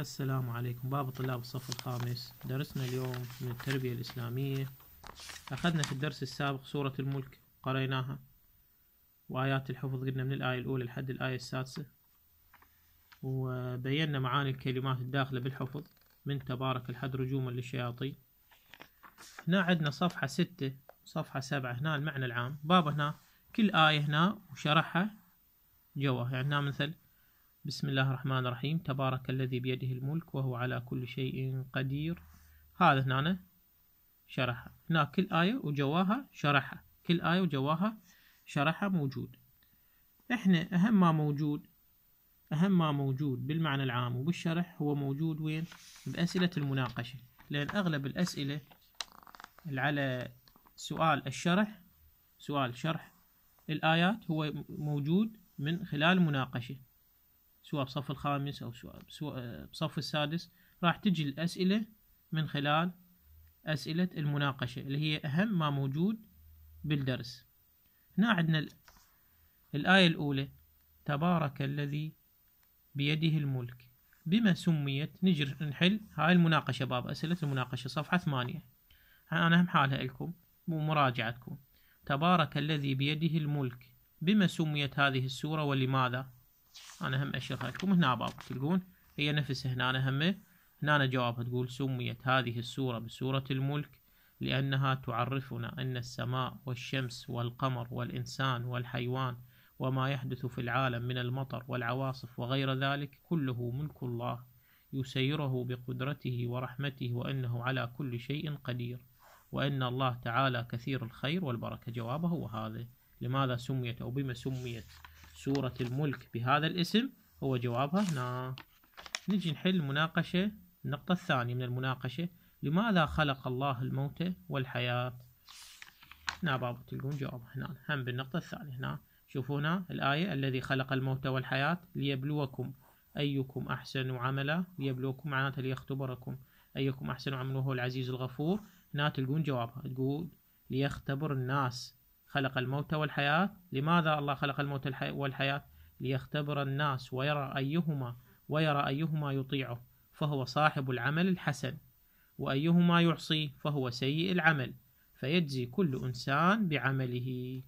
السلام عليكم باب طلاب الصف الخامس درسنا اليوم من التربية الإسلامية أخذنا في الدرس السابق سورة الملك قريناها وآيات الحفظ قلنا من الآية الأولى لحد الآية السادسة وبينا معاني الكلمات الداخلة بالحفظ من تبارك الحد رجوما للشياطين هنا عندنا صفحة ستة صفحة سبعة هنا المعنى العام باب هنا كل آية هنا وشرحها جوا يعني هنا مثل بسم الله الرحمن الرحيم تبارك الذي بيده الملك وهو على كل شيء قدير هذا هنا شرحها هنا كل آية وجواها شرحها كل آية وجواها شرحها موجود احنا أهم ما موجود أهم ما موجود بالمعنى العام وبالشرح هو موجود وين بأسئلة المناقشة لأن أغلب الأسئلة على سؤال الشرح سؤال شرح الآيات هو موجود من خلال مناقشة سواء بصف الخامس أو سواء آه، بصف السادس راح تجي الأسئلة من خلال أسئلة المناقشة اللي هي أهم ما موجود بالدرس هنا عندنا الآية الأولى تبارك الذي بيده الملك بما سميت نجر نحل هاي المناقشة باب أسئلة المناقشة صفحة ثمانية أنا هم حالها لكم ومراجعتكم تبارك الذي بيده الملك بما سميت هذه السورة ولماذا انا هم اشرح لكم هنا باب تلقون هي نفسها هنا أنا هم هنا جوابها تقول سميت هذه السورة بسورة الملك لأنها تعرفنا أن السماء والشمس والقمر والإنسان والحيوان وما يحدث في العالم من المطر والعواصف وغير ذلك كله ملك الله يسيره بقدرته ورحمته وأنه على كل شيء قدير وأن الله تعالى كثير الخير والبركة جوابه هذا لماذا سميت أو بما سميت سورة الملك بهذا الاسم هو جوابها هنا نجي نحل المناقشة النقطة الثانية من المناقشة لماذا خلق الله الموت والحياة هنا بابا تلقون جوابها هنا هم بالنقطة الثانية هنا شوفوا هنا الآية الذي خلق الموت والحياة ليبلوكم أيكم أحسن عملا ليبلوكم معناته ليختبركم أيكم أحسن عملا وهو العزيز الغفور هنا تلقون جوابها تقول ليختبر الناس خلق الموت والحياة لماذا الله خلق الموت والحياة ليختبر الناس ويرى أيهما ويرى أيهما يطيعه فهو صاحب العمل الحسن وأيهما يعصي فهو سيء العمل فيجزي كل إنسان بعمله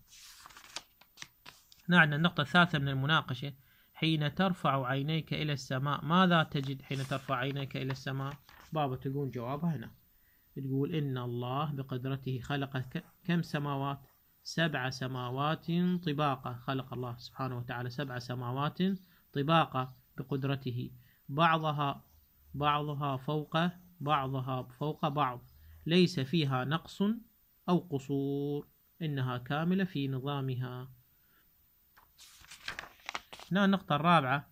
نعم النقطة الثالثة من المناقشة حين ترفع عينيك إلى السماء ماذا تجد حين ترفع عينيك إلى السماء بابا تقول جوابها هنا تقول إن الله بقدرته خلق كم سماوات سبع سماوات طباقة خلق الله سبحانه وتعالى سبع سماوات طباقة بقدرته بعضها بعضها فوق بعضها فوق بعض ليس فيها نقص أو قصور إنها كاملة في نظامها هنا النقطة الرابعة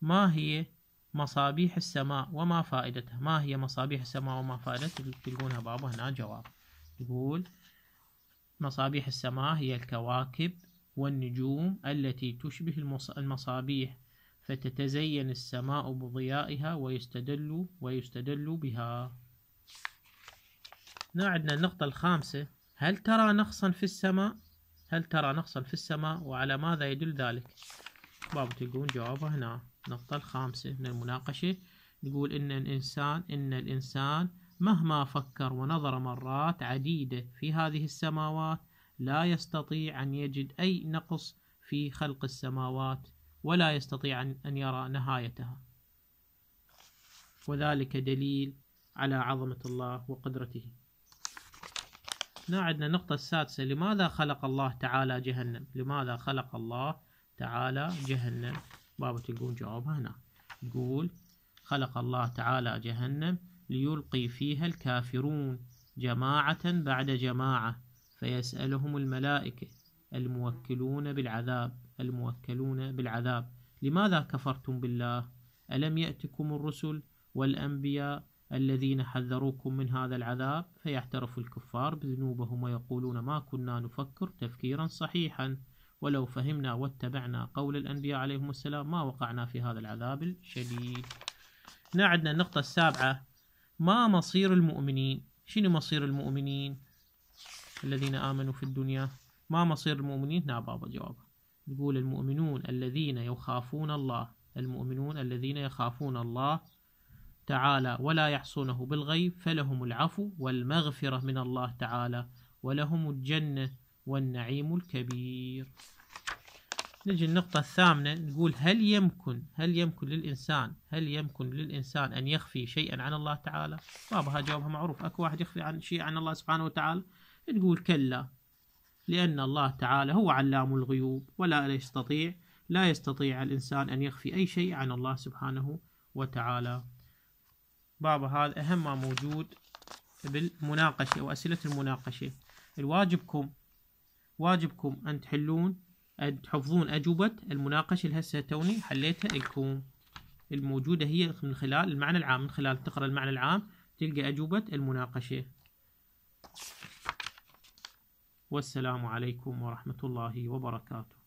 ما هي مصابيح السماء وما فائدتها ما هي مصابيح السماء وما فائدتها تلقونها بابا هنا جواب يقول مصابيح السماء هي الكواكب والنجوم التي تشبه المصابيح فتتزين السماء بضيائها ويستدل ويستدل بها هنا عندنا النقطة الخامسة هل ترى نقصا في السماء؟ هل ترى نقصا في السماء وعلى ماذا يدل ذلك؟ باب تلقون جوابه هنا النقطة الخامسة من المناقشة يقول إن الإنسان إن الإنسان مهما فكر ونظر مرات عديدة في هذه السماوات لا يستطيع أن يجد أي نقص في خلق السماوات ولا يستطيع أن يرى نهايتها وذلك دليل على عظمة الله وقدرته هنا عندنا النقطة السادسة لماذا خلق الله تعالى جهنم لماذا خلق الله تعالى جهنم بابا تلقون جوابها هنا يقول خلق الله تعالى جهنم ليلقي فيها الكافرون جماعة بعد جماعة فيسألهم الملائكة الموكلون بالعذاب الموكلون بالعذاب لماذا كفرتم بالله ألم يأتكم الرسل والأنبياء الذين حذروكم من هذا العذاب فيعترف الكفار بذنوبهم ويقولون ما كنا نفكر تفكيرا صحيحا ولو فهمنا واتبعنا قول الأنبياء عليهم السلام ما وقعنا في هذا العذاب الشديد نعدنا النقطة السابعة ما مصير المؤمنين شنو مصير المؤمنين الذين آمنوا في الدنيا ما مصير المؤمنين نعم بابا جواب يقول المؤمنون الذين يخافون الله المؤمنون الذين يخافون الله تعالى ولا يحصونه بالغيب فلهم العفو والمغفرة من الله تعالى ولهم الجنة والنعيم الكبير نجي النقطة الثامنة نقول هل يمكن هل يمكن للإنسان هل يمكن للإنسان أن يخفي شيئا عن الله تعالى؟ بابها جوابها معروف أكو واحد يخفي عن شيء عن الله سبحانه وتعالى نقول كلا لأن الله تعالى هو علام الغيوب ولا يستطيع لا يستطيع الإنسان أن يخفي أي شيء عن الله سبحانه وتعالى بابا هذا أهم ما موجود بالمناقشة وأسئلة المناقشة الواجبكم واجبكم أن تحلون تحفظون أجوبة المناقشة اللي هسه توني حليتها لكم الموجودة هي من خلال المعنى العام من خلال تقرأ المعنى العام تلقى أجوبة المناقشة والسلام عليكم ورحمة الله وبركاته